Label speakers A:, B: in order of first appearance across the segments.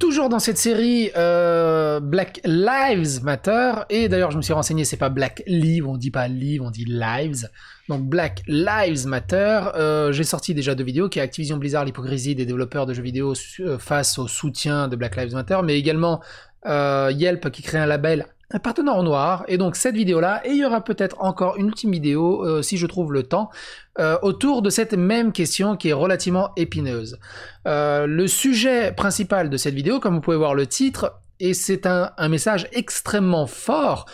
A: Toujours dans cette série euh, Black Lives Matter, et d'ailleurs je me suis renseigné, c'est pas Black Live, on dit pas Live, on dit Lives. Donc Black Lives Matter, euh, j'ai sorti déjà deux vidéos qui est Activision Blizzard, l'hypocrisie des développeurs de jeux vidéo euh, face au soutien de Black Lives Matter, mais également Yelp qui crée un label appartenant au noir. Et donc cette vidéo-là, et il y aura peut-être encore une ultime vidéo, euh, si je trouve le temps, euh, autour de cette même question qui est relativement épineuse. Euh, le sujet principal de cette vidéo, comme vous pouvez voir le titre, et c'est un, message extrêmement fort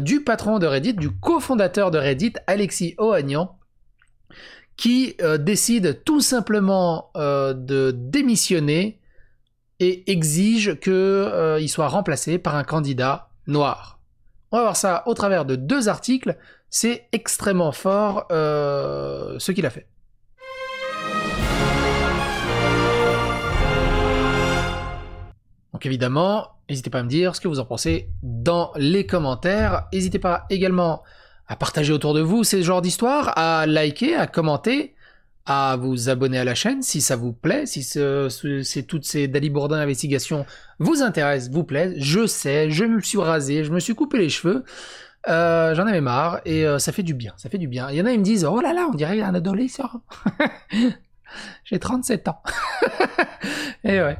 A: du patron de Reddit, du cofondateur de Reddit, Alexis Ohanian, qui décide tout simplement de démissionner et exige qu'il soit remplacé par un candidat noir. On va voir ça au travers de deux articles. C'est extrêmement fort euh, ce qu'il a fait. Donc évidemment, n'hésitez pas à me dire ce que vous en pensez dans les commentaires. N'hésitez pas également à partager autour de vous ce genre d'histoire, à liker, à commenter à vous abonner à la chaîne si ça vous plaît, si ce, c'est toutes ces Dalibourdin investigations vous intéressent, vous plaisent. Je sais, je me suis rasé, je me suis coupé les cheveux. Euh, j'en avais marre et euh, ça fait du bien, ça fait du bien. Il y en a, ils me disent Oh là là, on dirait un adolescent. J'ai 37 ans. et eh ouais.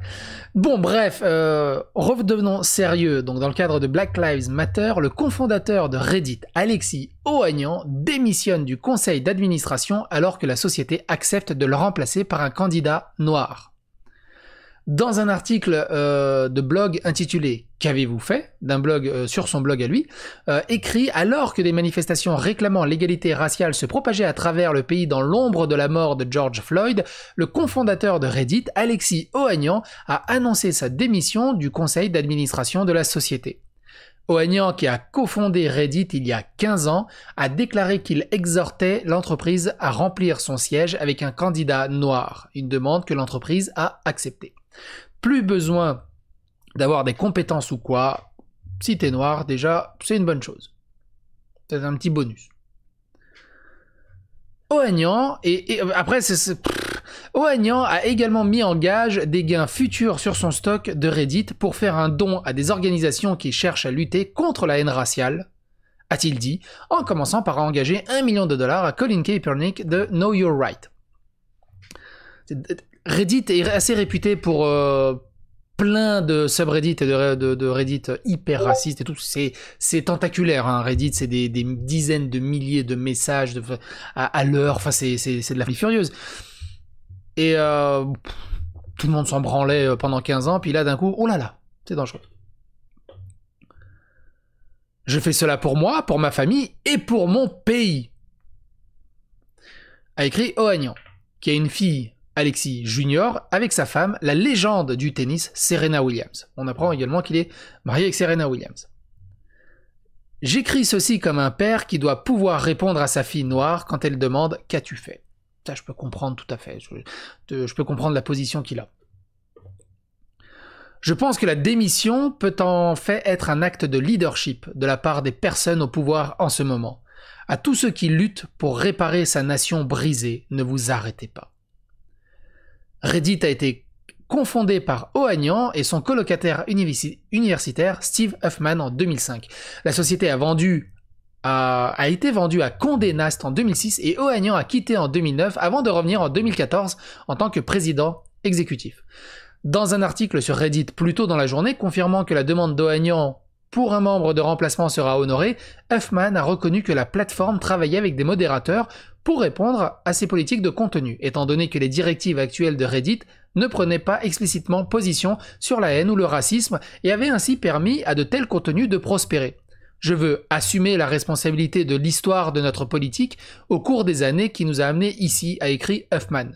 A: Bon, bref, euh, revenons sérieux. Donc, dans le cadre de Black Lives Matter, le cofondateur de Reddit, Alexis Ohanian, démissionne du conseil d'administration alors que la société accepte de le remplacer par un candidat noir dans un article euh, de blog intitulé Qu'avez-vous fait d'un blog euh, sur son blog à lui, euh, écrit alors que des manifestations réclamant l'égalité raciale se propageaient à travers le pays dans l'ombre de la mort de George Floyd, le cofondateur de Reddit, Alexis Ohanian, a annoncé sa démission du conseil d'administration de la société. Ohanian, qui a cofondé Reddit il y a 15 ans, a déclaré qu'il exhortait l'entreprise à remplir son siège avec un candidat noir, une demande que l'entreprise a acceptée. Plus besoin d'avoir des compétences ou quoi. Si t'es noir, déjà, c'est une bonne chose. C'est un petit bonus. Ohannan et, après, c'est. a également mis en gage des gains futurs sur son stock de Reddit pour faire un don à des organisations qui cherchent à lutter contre la haine raciale, a-t-il dit, en commençant par engager 1 million de dollars à Colin Kaepernick de Know Your Right. Reddit est assez réputé pour euh, plein de subreddits et de, de, Reddit hyper racistes et tout. C'est tentaculaire, hein. Reddit, c'est des, dizaines de milliers de messages à, l'heure. Enfin, c'est de la folie furieuse. Et euh, tout le monde s'en branlait euh, pendant 15 ans, puis là, d'un coup, oh là là, c'est dangereux. Je fais cela pour moi, pour ma famille et pour mon pays. A écrit Oagnan, qui a une fille Alexis Junior avec sa femme, la légende du tennis Serena Williams. On apprend également qu'il est marié avec Serena Williams. J'écris ceci comme un père qui doit pouvoir répondre à sa fille noire quand elle demande Qu'as-tu fait Ça, je peux comprendre tout à fait. Je, je peux comprendre la position qu'il a. Je pense que la démission peut en fait être un acte de leadership de la part des personnes au pouvoir en ce moment. À tous ceux qui luttent pour réparer sa nation brisée, ne vous arrêtez pas. Reddit a été confondé par Ohanian et son colocataire universitaire Steve Huffman en 2005. La société a vendu a, été vendue à Condé Nast en 2006 et Ohanian a quitté en 2009 avant de revenir en 2014 en tant que président exécutif. Dans un article sur Reddit plus tôt dans la journée confirmant que la demande d'Ohanian pour un membre de remplacement sera honorée, Huffman a reconnu que la plateforme travaillait avec des modérateurs pour répondre à ces politiques de contenu, étant donné que les directives actuelles de Reddit ne prenaient pas explicitement position sur la haine ou le racisme et avaient ainsi permis à de tels contenus de prospérer. Je veux assumer la responsabilité de l'histoire de notre politique au cours des années qui nous a amenés ici, a écrit Huffman.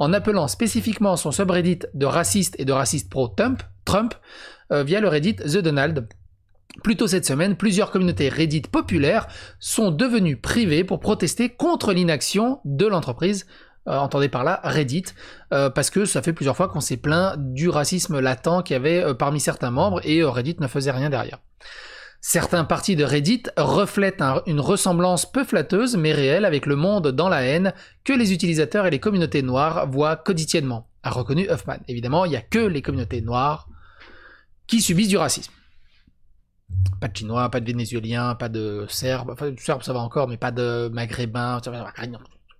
A: En appelant spécifiquement son subreddit de raciste et de raciste pro-Trump, Trump, euh, via le Reddit The Donald, plus tôt cette semaine, plusieurs communautés Reddit populaires sont devenues privées pour protester contre l'inaction de l'entreprise euh, entendez par là Reddit, euh, parce que ça fait plusieurs fois qu'on s'est plaint du racisme latent qu'il y avait euh, parmi certains membres et Reddit ne faisait rien derrière. Certains parties de Reddit reflètent une ressemblance peu flatteuse mais réelle avec le monde dans la haine que les utilisateurs et les communautés noires voient quotidiennement, a reconnu Huffman. Évidemment, il n'y a que les communautés noires qui subissent du racisme pas de Chinois, pas de Vénézuéliens, pas de Serbes, enfin, Serbes ça va encore, mais pas de Maghrébins,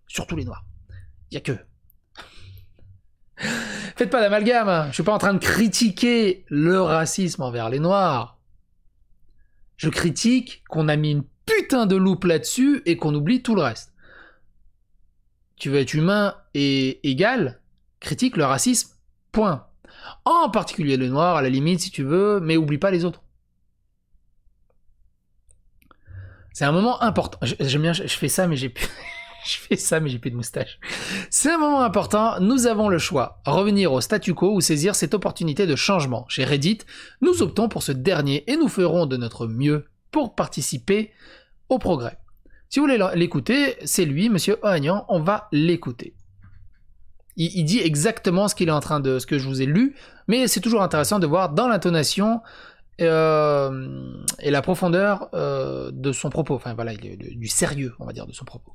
A: surtout les Noirs. Il n'y a que. Faites pas d'amalgame, hein. je suis pas en train de critiquer le racisme envers les Noirs. Je critique qu'on a mis une putain de loupe là-dessus et qu'on oublie tout le reste. Tu veux être humain et égal, critique le racisme, point. En particulier les Noirs, à la limite, si tu veux, mais oublie pas les autres. C'est un moment important. J'aime bien, je fais ça, mais j'ai plus. je fais ça, mais j'ai de moustache. C'est un moment important. Nous avons le choix. Revenir au statu quo ou saisir cette opportunité de changement. Chez Reddit, nous optons pour ce dernier et nous ferons de notre mieux pour participer au progrès. Si vous voulez l'écouter, c'est lui, monsieur Oagnan. On va l'écouter. Il, il, dit exactement ce qu'il est en train de, ce que je vous ai lu, mais c'est toujours intéressant de voir dans l'intonation euh, et la profondeur euh, de son propos, enfin voilà, du sérieux, on va dire, de son propos.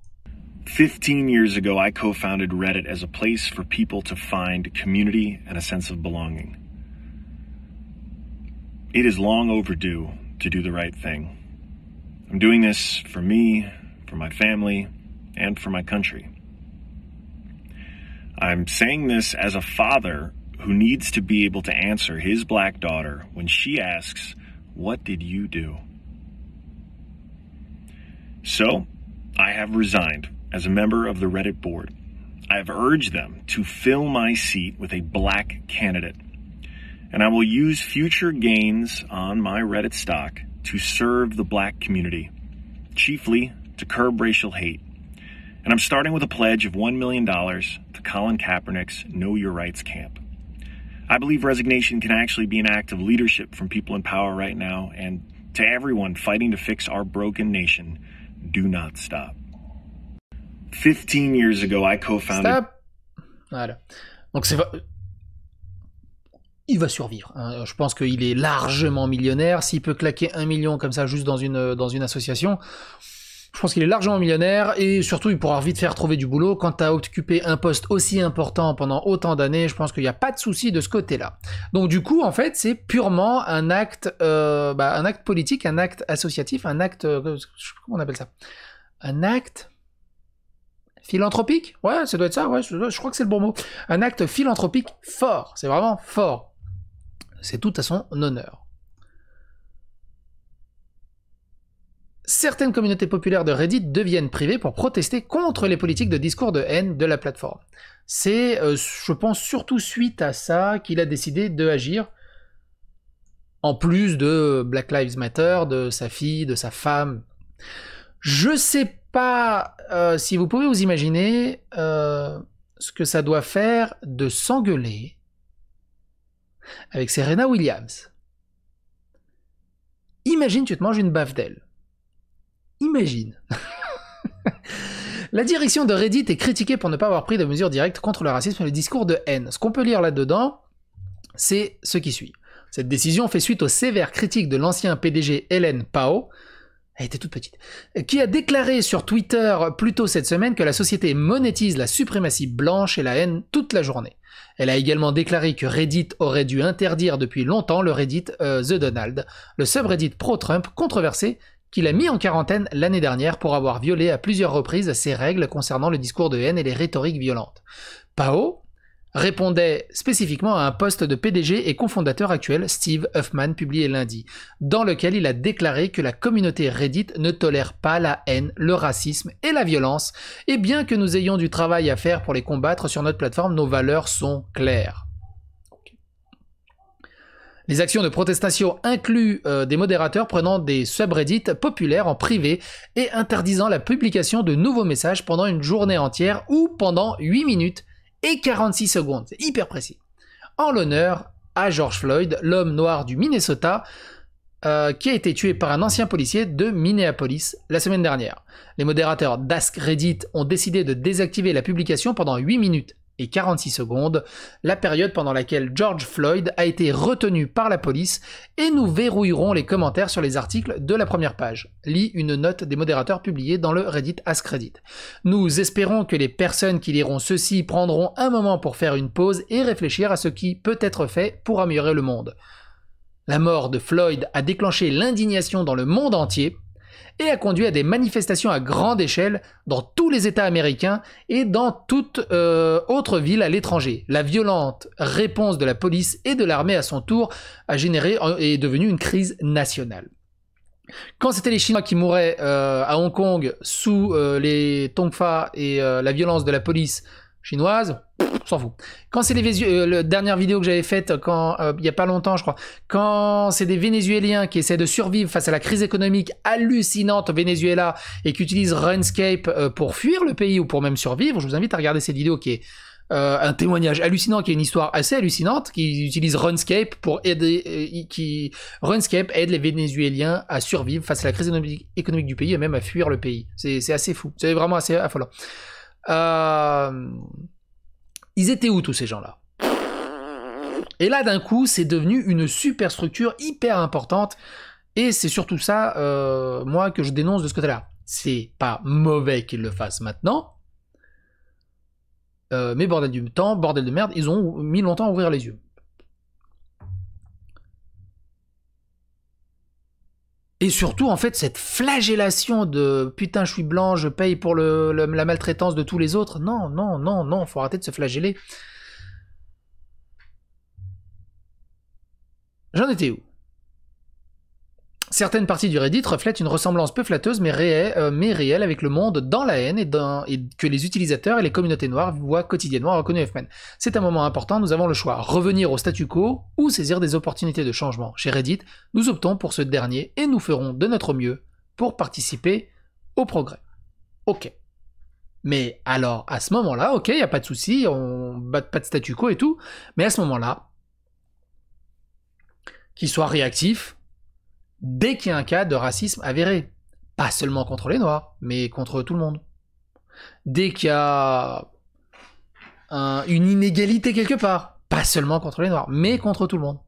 B: 15 years ago, I co-founded Reddit as a place for people to find community and a sense of belonging. It is long overdue to do the right thing. I'm doing this for me, for my family, and for my country. I'm saying this as a father who needs to be able to answer his black daughter when she asks, What did you do? So, I have resigned as a member of the Reddit board. I have urged them to fill my seat with a black candidate, and I will use future gains on my Reddit stock to serve the black community, chiefly to curb racial hate. And I'm starting with a pledge of $1 million to Colin Kaepernick's Know Your Rights Camp. I believe resignation can actually be an act of leadership from people in power right now. And to everyone fighting to fix our broken nation, do not stop. 15 years ago, I co-founded. Stop. Voilà. Donc c'est
A: il va survivre. Hein. Je pense qu'il est largement millionnaire. S'il peut claquer un million comme ça juste dans une, dans une association, je pense qu'il est largement millionnaire et surtout il pourra vite faire trouver du boulot. Quand tu as occupé un poste aussi important pendant autant d'années, je pense qu'il n'y a pas de souci de ce côté-là. Donc du coup, en fait, c'est purement un acte, euh, bah, un acte politique, un acte associatif, un acte, euh, comment on appelle ça Un acte philanthropique Ouais, ça doit être ça, ouais, je crois que c'est le bon mot. Un acte philanthropique fort, c'est vraiment fort. C'est tout à son honneur. certaines communautés populaires de Reddit deviennent privées pour protester contre les politiques de discours de haine de la plateforme. C'est, euh, je pense, surtout suite à ça qu'il a décidé de agir, en plus de Black Lives Matter, de sa fille, de sa femme. Je sais pas euh, si vous pouvez vous imaginer euh, ce que ça doit faire de s'engueuler avec Serena Williams. Imagine, tu te manges une baffe d'elle. Imagine La direction de Reddit est critiquée pour ne pas avoir pris de mesures directes contre le racisme et le discours de haine. Ce qu'on peut lire là-dedans, c'est ce qui suit. Cette décision fait suite aux sévères critiques de l'ancien PDG Hélène Pao, elle était toute petite, qui a déclaré sur Twitter plus tôt cette semaine que la société monétise la suprématie blanche et la haine toute la journée. Elle a également déclaré que Reddit aurait dû interdire depuis longtemps le Reddit euh, The Donald, le subreddit pro-Trump controversé qu'il a mis en quarantaine l'année dernière pour avoir violé à plusieurs reprises ses règles concernant le discours de haine et les rhétoriques violentes. Pao répondait spécifiquement à un poste de PDG et cofondateur actuel Steve Huffman publié lundi, dans lequel il a déclaré que la communauté Reddit ne tolère pas la haine, le racisme et la violence, et bien que nous ayons du travail à faire pour les combattre sur notre plateforme, nos valeurs sont claires. Les actions de protestation incluent euh, des modérateurs prenant des subreddits populaires en privé et interdisant la publication de nouveaux messages pendant une journée entière ou pendant 8 minutes et 46 secondes. C'est hyper précis. En l'honneur à George Floyd, l'homme noir du Minnesota, euh, qui a été tué par un ancien policier de Minneapolis la semaine dernière. Les modérateurs d'AskReddit ont décidé de désactiver la publication pendant 8 minutes et 46 secondes, la période pendant laquelle George Floyd a été retenu par la police, et nous verrouillerons les commentaires sur les articles de la première page. Lis une note des modérateurs publiée dans le Reddit Credit. Nous espérons que les personnes qui liront ceci prendront un moment pour faire une pause et réfléchir à ce qui peut être fait pour améliorer le monde. La mort de Floyd a déclenché l'indignation dans le monde entier, et a conduit à des manifestations à grande échelle dans tous les États américains et dans toute euh, autre ville à l'étranger. La violente réponse de la police et de l'armée à son tour a généré et euh, est devenue une crise nationale. Quand c'était les Chinois qui mouraient euh, à Hong Kong sous les Tongfa et la violence de la police chinoise, s'en fout. Quand c'est les dernières euh, la dernière vidéo que j'avais faite quand euh, il n'y y a pas longtemps, je crois, quand c'est des Vénézuéliens qui essaient de survivre face à la crise économique hallucinante au Venezuela et qui utilisent Runscape euh, pour fuir le pays ou pour même survivre, je vous invite à regarder cette vidéo qui est un témoignage hallucinant, qui est une histoire assez hallucinante, qui utilise Runscape pour aider, qui Runscape aide les Vénézuéliens à survivre face à la crise économique du pays et même à fuir le pays. C'est assez fou, c'est vraiment assez affolant. Euh... Ils étaient où tous ces gens-là Et là, d'un coup, c'est devenu une superstructure hyper importante. Et c'est surtout ça, euh, moi, que je dénonce de ce côté-là. C'est pas mauvais qu'ils le fassent maintenant. Euh, mais bordel du temps, bordel de merde, ils ont mis longtemps à ouvrir les yeux. Et surtout, en fait, cette flagellation de putain, je suis blanc, je paye pour la maltraitance de tous les autres. Non, non, non, non, faut arrêter de se flageller. J'en étais où Certaines parties du Reddit reflètent une ressemblance peu flatteuse mais, réelle, euh, avec le monde dans la haine et, que les utilisateurs et les communautés noires voient quotidiennement, reconnu C'est un moment important, nous avons le choix, revenir au statu quo ou saisir des opportunités de changement. Chez Reddit, nous optons pour ce dernier et nous ferons de notre mieux pour participer au progrès. Ok. Mais alors, à ce moment-là, ok, il n'y a pas de souci, on bat pas de statu quo et tout, mais à ce moment-là, qu'il soit réactif, dès qu'il y a un cas de racisme avéré. Pas seulement contre les Noirs, mais contre tout le monde. Dès qu'il y a une inégalité quelque part, pas seulement contre les Noirs, mais contre tout le monde.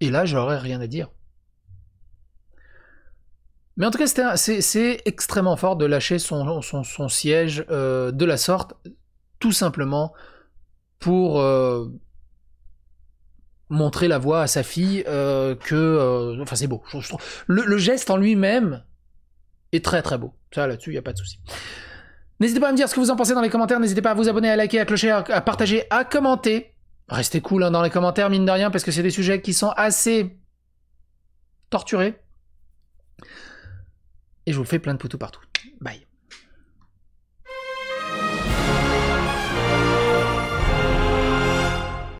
A: Et là, j'aurais rien à dire. Mais en tout cas, c'est extrêmement fort de lâcher son, siège euh, de la sorte, tout simplement pour euh, montrer la voix à sa fille euh, que euh, enfin c'est beau le, geste en lui-même est très très beau ça là-dessus il n'y a pas de souci n'hésitez pas à me dire ce que vous en pensez dans les commentaires n'hésitez pas à vous abonner à liker à clocher à, partager à commenter restez cool hein, dans les commentaires mine de rien parce que c'est des sujets qui sont assez torturés et je vous fais plein de poutous partout bye